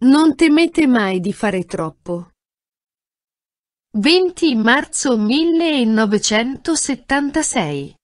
Non temete mai di fare troppo. 20 marzo 1976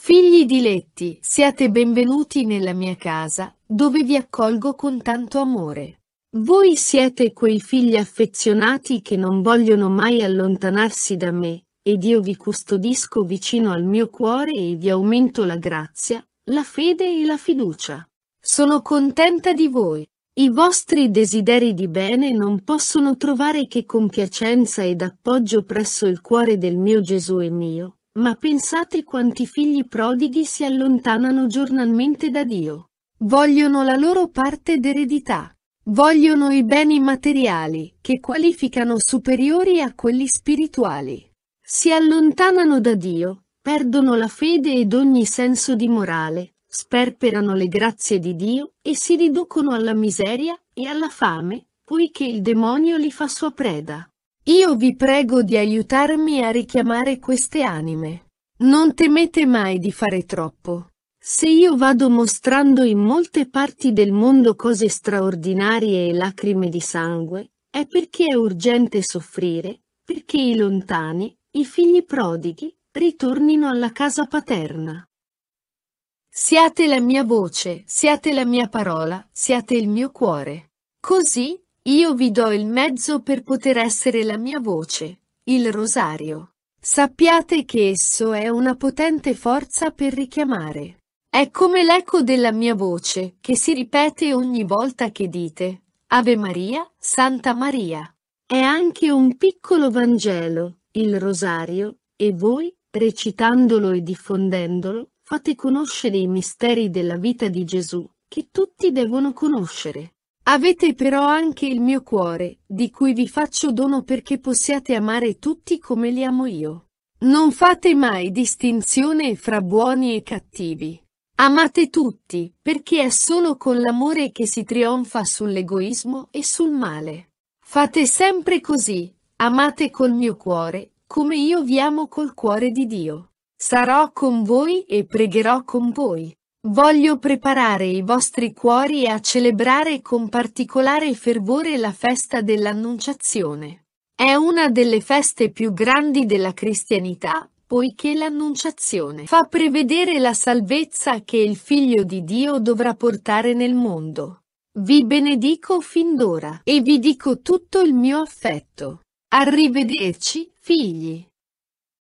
Figli diletti, siate benvenuti nella mia casa, dove vi accolgo con tanto amore. Voi siete quei figli affezionati che non vogliono mai allontanarsi da me, ed io vi custodisco vicino al mio cuore e vi aumento la grazia, la fede e la fiducia. Sono contenta di voi. I vostri desideri di bene non possono trovare che compiacenza ed appoggio presso il cuore del mio Gesù e mio, ma pensate quanti figli prodighi si allontanano giornalmente da Dio. Vogliono la loro parte d'eredità. Vogliono i beni materiali, che qualificano superiori a quelli spirituali. Si allontanano da Dio, perdono la fede ed ogni senso di morale, sperperano le grazie di Dio e si riducono alla miseria e alla fame, poiché il demonio li fa sua preda. Io vi prego di aiutarmi a richiamare queste anime. Non temete mai di fare troppo. Se io vado mostrando in molte parti del mondo cose straordinarie e lacrime di sangue, è perché è urgente soffrire, perché i lontani, i figli prodighi, ritornino alla casa paterna. Siate la mia voce, siate la mia parola, siate il mio cuore. Così, io vi do il mezzo per poter essere la mia voce, il rosario. Sappiate che esso è una potente forza per richiamare. È come l'eco della mia voce, che si ripete ogni volta che dite Ave Maria, Santa Maria. È anche un piccolo Vangelo, il rosario, e voi, recitandolo e diffondendolo, Fate conoscere i misteri della vita di Gesù, che tutti devono conoscere. Avete però anche il mio cuore, di cui vi faccio dono perché possiate amare tutti come li amo io. Non fate mai distinzione fra buoni e cattivi. Amate tutti, perché è solo con l'amore che si trionfa sull'egoismo e sul male. Fate sempre così, amate col mio cuore, come io vi amo col cuore di Dio. Sarò con voi e pregherò con voi. Voglio preparare i vostri cuori a celebrare con particolare fervore la festa dell'Annunciazione. È una delle feste più grandi della cristianità, poiché l'Annunciazione fa prevedere la salvezza che il Figlio di Dio dovrà portare nel mondo. Vi benedico fin d'ora e vi dico tutto il mio affetto. Arrivederci, figli.